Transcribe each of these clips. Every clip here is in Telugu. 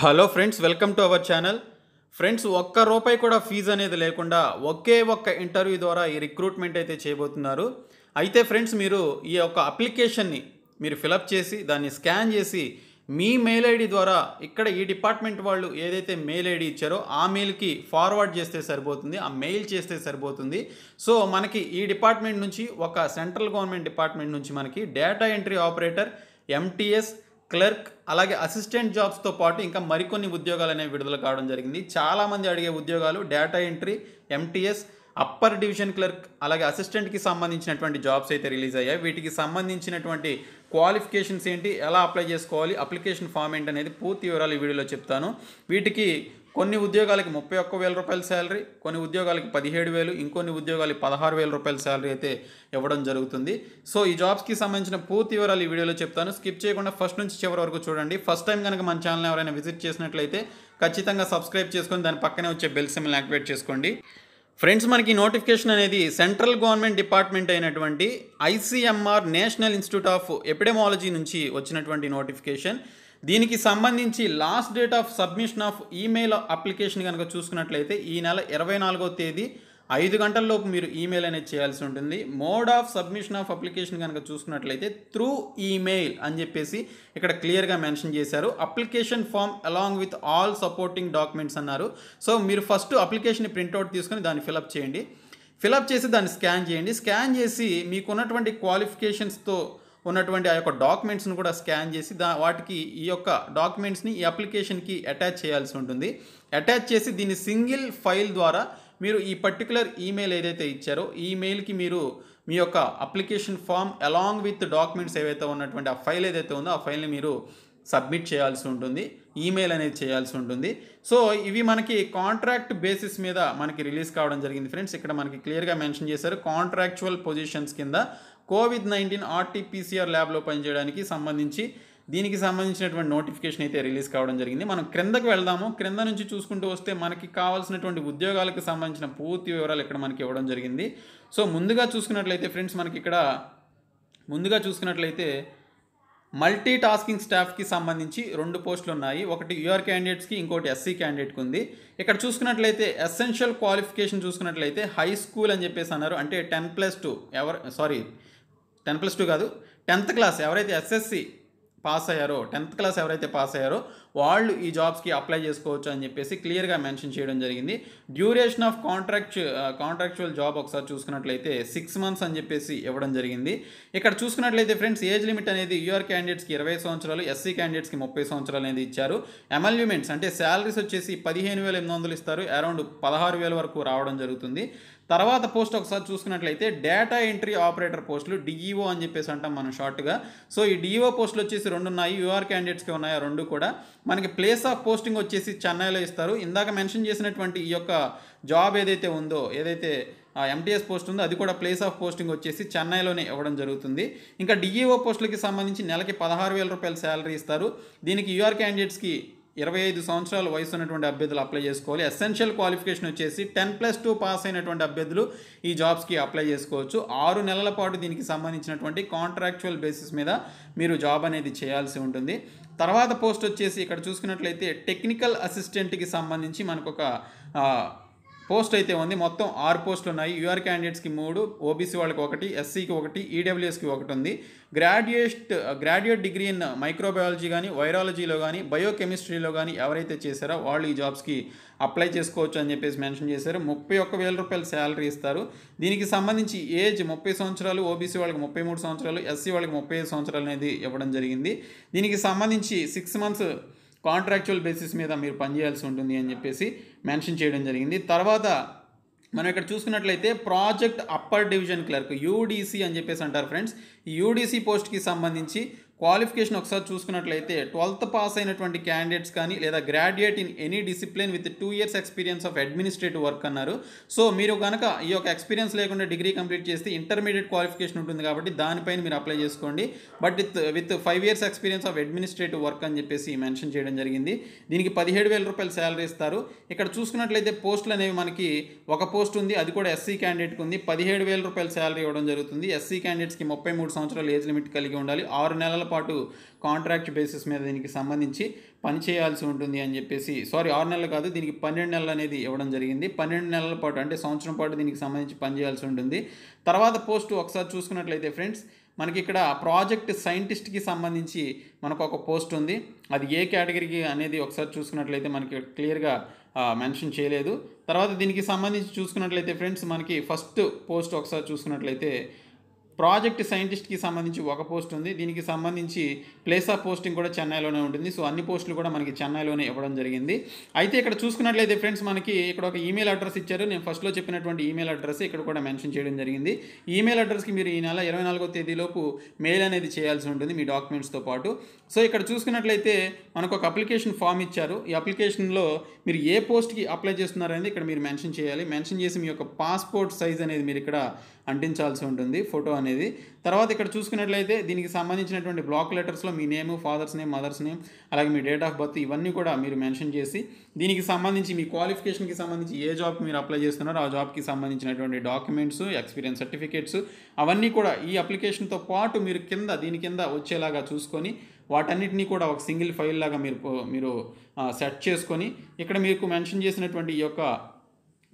hello friends welcome to our channel friends ఒక్క రూపాయి కూడా ఫీజు అనేది లేకుండా ఒకే ఒక్క ఇంటర్వ్యూ ద్వారా ఈ రిక్రూట్మెంట్ అయితే చేయబోతున్నారు అయితే ఫ్రెండ్స్ మీరు ఈ యొక్క అప్లికేషన్ని మీరు ఫిలప్ చేసి దాన్ని స్కాన్ చేసి మీ మెయిల్ ఐడి ద్వారా ఇక్కడ ఈ డిపార్ట్మెంట్ వాళ్ళు ఏదైతే మెయిల్ ఐడి ఇచ్చారో ఆ మెయిల్కి ఫార్వర్డ్ చేస్తే సరిపోతుంది ఆ మెయిల్ చేస్తే సరిపోతుంది సో మనకి ఈ డిపార్ట్మెంట్ నుంచి ఒక సెంట్రల్ గవర్నమెంట్ డిపార్ట్మెంట్ నుంచి మనకి data entry operator MTS clerk అలాగే అసిస్టెంట్ జాబ్స్తో పాటు ఇంకా మరికొన్ని ఉద్యోగాలు అనేవి విడుదల కావడం జరిగింది చాలామంది అడిగే ఉద్యోగాలు data entry MTS upper division clerk అలాగే అసిస్టెంట్కి సంబంధించినటువంటి జాబ్స్ అయితే రిలీజ్ అయ్యాయి వీటికి సంబంధించినటువంటి క్వాలిఫికేషన్స్ ఏంటి ఎలా అప్లై చేసుకోవాలి అప్లికేషన్ ఫామ్ ఏంటి అనేది పూర్తి వివరాలు ఈ వీడియోలో చెప్తాను వీటికి కొన్ని ఉద్యోగాలకి ముప్పై ఒక్క వేల రూపాయల శాలరీ కొన్ని ఉద్యోగాలకి పదిహేడు వేలు ఇంకొన్ని ఉద్యోగాలకి పదహారు వేల రూపాయల శాలరీ అయితే ఇవ్వడం జరుగుతుంది సో ఈ జాబ్స్కి సంబంధించిన పూర్తి వివరాలు ఈ వీడియోలో చెప్తాను స్కిప్ చేయకుండా ఫస్ట్ నుంచి చివరి వరకు చూడండి ఫస్ట్ టైం కనుక మన ఛానల్ ఎవరైనా విజిట్ చేసినట్లయితే ఖచ్చితంగా సబ్స్క్రైబ్ చేసుకొని దాని పక్కనే వచ్చే బెల్ సిమ్ని యాక్టివేట్ చేసుకోండి ఫ్రెండ్స్ మనకి నోటిఫికేషన్ అనేది సెంట్రల్ గవర్నమెంట్ డిపార్ట్మెంట్ అయినటువంటి ICMR national institute of epidemiology నుంచి వచ్చినటువంటి నోటిఫికేషన్ దీనికి సంబంధించి last date of submission of email application కనుక చూసుకున్నట్లయితే ఈ నెల ఇరవై నాలుగో తేదీ ఐదు గంటల్లోపు మీరు ఈమెయిల్ అనేది చేయాల్సి ఉంటుంది mode of submission of application కనుక చూసుకున్నట్లయితే త్రూ ఈమెయిల్ అని చెప్పేసి ఇక్కడ క్లియర్గా మెన్షన్ చేశారు application form along with all supporting documents అన్నారు సో మీరు ఫస్ట్ అప్లికేషన్ ప్రింట్అవుట్ తీసుకొని దాన్ని ఫిలప్ చేయండి ఫిలప్ చేసి దాన్ని స్కాన్ చేయండి స్కాన్ చేసి మీకున్నటువంటి క్వాలిఫికేషన్స్తో ఉన్నటువంటి ఆ యొక్క డాక్యుమెంట్స్ను కూడా స్కాన్ చేసి దా వాటికి ఈ యొక్క డాక్యుమెంట్స్ని ఈ అప్లికేషన్కి అటాచ్ చేయాల్సి ఉంటుంది అటాచ్ చేసి దీన్ని సింగిల్ ఫైల్ ద్వారా మీరు ఈ పర్టికులర్ ఈమెయిల్ ఏదైతే ఇచ్చారో ఈమెయిల్కి మీరు మీ యొక్క application form along with documents ఏవైతే ఉన్నటువంటి ఆ ఫైల్ ఏదైతే ఉందో ఆ ఫైల్ని మీరు సబ్మిట్ చేయాల్సి ఉంటుంది ఈమెయిల్ అనేది చేయాల్సి ఉంటుంది సో ఇవి మనకి కాంట్రాక్ట్ బేసిస్ మీద మనకి రిలీజ్ కావడం జరిగింది ఫ్రెండ్స్ ఇక్కడ మనకి క్లియర్గా మెన్షన్ చేశారు కాంట్రాక్చువల్ పొజిషన్స్ కింద కోవిడ్ నైన్టీన్ ఆర్టీపీసీఆర్ ల్యాబ్లో పనిచేయడానికి సంబంధించి దీనికి సంబంధించినటువంటి నోటిఫికేషన్ అయితే రిలీజ్ కావడం జరిగింది మనం క్రిందకు వెళ్దాము క్రింద నుంచి చూసుకుంటూ వస్తే మనకి కావాల్సినటువంటి ఉద్యోగాలకు సంబంధించిన పూర్తి వివరాలు ఇక్కడ మనకి ఇవ్వడం జరిగింది సో ముందుగా చూసుకున్నట్లయితే ఫ్రెండ్స్ మనకి ఇక్కడ ముందుగా చూసుకున్నట్లయితే మల్టీ టాస్కింగ్ స్టాఫ్కి సంబంధించి రెండు పోస్టులు ఉన్నాయి ఒకటి యూఆర్ క్యాండిడేట్స్కి ఇంకోటి ఎస్సీ క్యాండిడేట్కి ఉంది ఇక్కడ చూసుకున్నట్లయితే ఎసెన్షియల్ క్వాలిఫికేషన్ చూసుకున్నట్లయితే హై స్కూల్ అని చెప్పేసి అన్నారు అంటే టెన్ ప్లస్ టూ ఎవరు సారీ టెన్ ప్లస్ టూ కాదు టెన్త్ క్లాస్ ఎవరైతే ఎస్ఎస్సి పాస్ అయ్యారో టెన్త్ క్లాస్ ఎవరైతే పాస్ అయ్యారో వాళ్ళు ఈ జాబ్స్కి అప్లై చేసుకోవచ్చు అని చెప్పేసి క్లియర్గా మెన్షన్ చేయడం జరిగింది duration of contract contractual job ఒకసారి చూసుకున్నట్లయితే సిక్స్ మంత్స్ అని చెప్పేసి ఇవ్వడం జరిగింది ఇక్కడ చూసుకున్నట్లయితే ఫ్రెండ్స్ ఏజ్ లిమిట్ అనేది యూఆర్ క్యాండిడేట్స్కి ఇరవై సంవత్సరాలు ఎస్సీ క్యాండిడేట్స్కి ముప్పై సంవత్సరాలు అనేది ఇచ్చారు ఎమల్యూమెంట్స్ అంటే శాలరీస్ వచ్చేసి పదిహేను వేల ఎనిమిది వందలు ఇస్తారు అరౌండ్ పదహారు వేల వరకు రావడం జరుగుతుంది తర్వాత పోస్ట్ ఒకసారి చూసుకున్నట్లయితే డేటా ఎంట్రీ ఆపరేటర్ పోస్టులు డిఈఓ అని చెప్పేసి అంటాం మనం షార్ట్గా సో ఈ డిఈఓ పోస్టులు వచ్చేసి రెండు ఉన్నాయి యూఆర్ క్యాండిడేట్స్కి ఉన్నాయి రెండు కూడా మనకి ప్లేస్ ఆఫ్ పోస్టింగ్ వచ్చేసి చెన్నైలో ఇస్తారు ఇందాక మెన్షన్ చేసినటువంటి ఈ యొక్క జాబ్ ఏదైతే ఉందో ఏదైతే ఎంటీఎస్ పోస్ట్ ఉందో అది కూడా ప్లేస్ ఆఫ్ పోస్టింగ్ వచ్చేసి చెన్నైలోనే ఇవ్వడం జరుగుతుంది ఇంకా డిఈఓ పోస్టులకి e సంబంధించి నెలకి పదహారు వేల రూపాయల శాలరీ ఇస్తారు దీనికి యూఆర్ క్యాండిడేట్స్కి ఇరవై ఐదు సంవత్సరాల వయసు ఉన్నటువంటి అభ్యర్థులు అప్లై చేసుకోవాలి ఎసెన్షియల్ క్వాలిఫికేషన్ వచ్చేసి టెన్ ప్లస్ టూ పాస్ అయినటువంటి అభ్యర్థులు ఈ జాబ్స్కి అప్లై చేసుకోవచ్చు ఆరు నెలల పాటు దీనికి సంబంధించినటువంటి కాంట్రాక్చువల్ బేసిస్ మీద మీరు జాబ్ అనేది చేయాల్సి ఉంటుంది తర్వాత పోస్ట్ వచ్చేసి ఇక్కడ చూసుకున్నట్లయితే టెక్నికల్ అసిస్టెంట్కి సంబంధించి మనకు ఒక పోస్ట్ అయితే ఉంది మొత్తం ఆరు పోస్టులు ఉన్నాయి యూఆర్ క్యాండిడేట్స్కి మూడు ఓబీసీ వాళ్ళకి ఒకటి ఎస్సీకి ఒకటి ఈడబ్ల్యూఎస్కి ఒకటి ఉంది graduate graduate degree in microbiology కానీ వైరాలజీలో కానీ బయోకెమిస్ట్రీలో కానీ ఎవరైతే చేశారో వాళ్ళు ఈ జాబ్స్కి అప్లై చేసుకోవచ్చు అని చెప్పేసి మెన్షన్ చేశారు ముప్పై ఒక్క వేల రూపాయలు శాలరీ ఇస్తారు దీనికి సంబంధించి ఏజ్ ముప్పై సంవత్సరాలు ఓబీసీ వాళ్ళకి ముప్పై మూడు సంవత్సరాలు ఎస్సీ వాళ్ళకి ముప్పై ఐదు సంవత్సరాలు అనేది ఇవ్వడం జరిగింది దీనికి సంబంధించి సిక్స్ మంత్స్ కాంట్రాక్చువల్ బేసిస్ మీద మీరు పనిచేయాల్సి ఉంటుంది అని చెప్పేసి మెన్షన్ చేయడం జరిగింది తర్వాత మనం ఇక్కడ చూసుకున్నట్లయితే project upper division clerk UDC అని చెప్పేసి అంటారు ఫ్రెండ్స్ యూడీసీ పోస్ట్కి సంబంధించి క్వాలిఫికేషన్ ఒకసారి చూసుకున్నట్లయితే ట్వెల్త్ పాస్ అయినటువంటి క్యాండిడేట్స్ కానీ లేదా graduate in any discipline with two years experience of administrative work అన్నారు సో మీరు కనుక ఈ యొక్క ఎక్స్పీరియన్స్ లేకుండా డిగ్రీ కంప్లీట్ చేస్తే ఇంటర్మీడియట్ క్వాలిఫికేషన్ ఉంటుంది కాబట్టి దానిపైన మీరు అప్లై చేసుకోండి but with with five years experience of administrative work అని చెప్పేసి మెన్షన్ చేయడం జరిగింది దీనికి పదిహేడు వేల రూపాయలు శాలరీ ఇస్తారు ఇక్కడ చూసుకున్నట్లయితే పోస్టులు అనేవి మనకి ఒక పోస్ట్ ఉంది అది కూడా ఎస్సీ క్యాండిడేట్కి ఉంది పదిహేడు వేల రూపాయలు శాలరీ ఇవ్వడం జరుగుతుంది ఎస్సీ క్యాండిడేట్స్కి ముప్పై మూడు సంవత్సరాలు ఏజ్ లిమిట్ కలిగి ఉండాలి ఆరు నెలల పాటు కాంట్రాక్ట్ బేసిస్ మీద దీనికి సంబంధించి పని చేయాల్సి ఉంటుంది అని చెప్పేసి సారీ ఆరు నెలలు కాదు దీనికి పన్నెండు నెలలు అనేది ఇవ్వడం జరిగింది పన్నెండు నెలల పాటు అంటే సంవత్సరం పాటు దీనికి సంబంధించి పని చేయాల్సి ఉంటుంది తర్వాత పోస్ట్ ఒకసారి చూసుకున్నట్లయితే ఫ్రెండ్స్ మనకి ఇక్కడ ప్రాజెక్ట్ సైంటిస్ట్కి సంబంధించి మనకు ఒక పోస్ట్ ఉంది అది ఏ కేటగిరీకి అనేది ఒకసారి చూసుకున్నట్లయితే మనకి క్లియర్గా మెన్షన్ చేయలేదు తర్వాత దీనికి సంబంధించి చూసుకున్నట్లయితే ఫ్రెండ్స్ మనకి ఫస్ట్ పోస్ట్ ఒకసారి చూసుకున్నట్లయితే ప్రాజెక్ట్ సైంటిస్ట్కి సంబంధించి ఒక పోస్ట్ ఉంది దీనికి సంబంధించి ప్లేస్ ఆఫ్ పోస్టింగ్ కూడా చెన్నైలోనే ఉంటుంది సో అన్ని పోస్టులు కూడా మనకి చెన్నైలోనే ఇవ్వడం జరిగింది అయితే ఇక్కడ చూసుకున్నట్లయితే ఫ్రెండ్స్ మనకి ఇక్కడ ఒక ఈమెయిల్ అడ్రస్ ఇచ్చారు నేను ఫస్ట్లో చెప్పినటువంటి ఈమెయిల్ అడ్రస్ ఇక్కడ కూడా మెన్షన్ చేయడం జరిగింది ఈమెయిల్ అడ్రస్కి మీరు ఈ నెల ఇరవై నాలుగో తేదీలోపు మెయిల్ అనేది చేయాల్సి ఉంటుంది మీ డాక్యుమెంట్స్తో పాటు సో ఇక్కడ చూసుకున్నట్లయితే మనకు ఒక అప్లికేషన్ ఫామ్ ఇచ్చారు ఈ అప్లికేషన్లో మీరు ఏ పోస్ట్కి అప్లై చేస్తున్నారనేది ఇక్కడ మీరు మెన్షన్ చేయాలి మెన్షన్ చేసి మీ యొక్క పాస్పోర్ట్ సైజ్ అనేది మీరు ఇక్కడ అంటించాల్సి ఉంటుంది ఫోటో అనేది తర్వాత ఇక్కడ చూసుకున్నట్లయితే దీనికి సంబంధించినటువంటి బ్లాక్ లెటర్స్లో మీ name father's name mother's name అలాగే మీ డేట్ ఆఫ్ బర్త్ ఇవన్నీ కూడా మీరు మెన్షన్ చేసి దీనికి సంబంధించి మీ క్వాలిఫికేషన్కి సంబంధించి ఏ జాబ్ మీరు అప్లై చేస్తున్నారో ఆ జాబ్కి సంబంధించినటువంటి డాక్యుమెంట్స్ ఎక్స్పీరియన్స్ సర్టిఫికేట్స్ అవన్నీ కూడా ఈ అప్లికేషన్తో పాటు మీరు కింద దీని కింద వచ్చేలాగా చూసుకొని వాటన్నిటినీ కూడా ఒక సింగిల్ ఫైల్ లాగా మీరు మీరు సెట్ చేసుకొని ఇక్కడ మీకు మెన్షన్ చేసినటువంటి ఈ యొక్క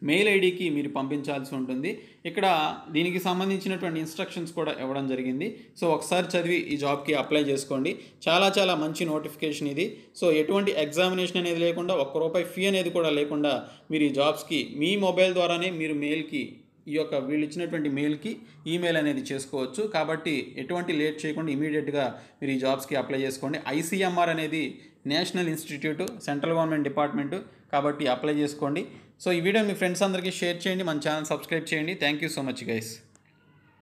మెయిల్ ఐడికి మీరు పంపించాల్సి ఉంటుంది ఇక్కడ దీనికి సంబంధించినటువంటి ఇన్స్ట్రక్షన్స్ కూడా ఇవ్వడం జరిగింది సో ఒకసారి చదివి ఈ జాబ్కి అప్లై చేసుకోండి చాలా చాలా మంచి నోటిఫికేషన్ ఇది సో ఎటువంటి ఎగ్జామినేషన్ అనేది లేకుండా ఒక్క రూపాయి ఫీ అనేది కూడా లేకుండా మీరు ఈ జాబ్స్కి మీ మొబైల్ ద్వారానే మీరు మెయిల్కి ఈ యొక్క వీళ్ళు ఇచ్చినటువంటి మెయిల్కి ఈమెయిల్ అనేది చేసుకోవచ్చు కాబట్టి ఎటువంటి లేట్ చేయకుండా ఇమీడియట్గా మీరు ఈ జాబ్స్కి అప్లై చేసుకోండి ఐసీఎంఆర్ అనేది national institute central government department కాబట్టి అప్లై చేసుకోండి సో ఈ వీడియో మీ ఫ్రెండ్స్ అందరికీ షేర్ చేయండి మన ఛానల్ సబ్స్క్రైబ్ చేయండి thank you so much guys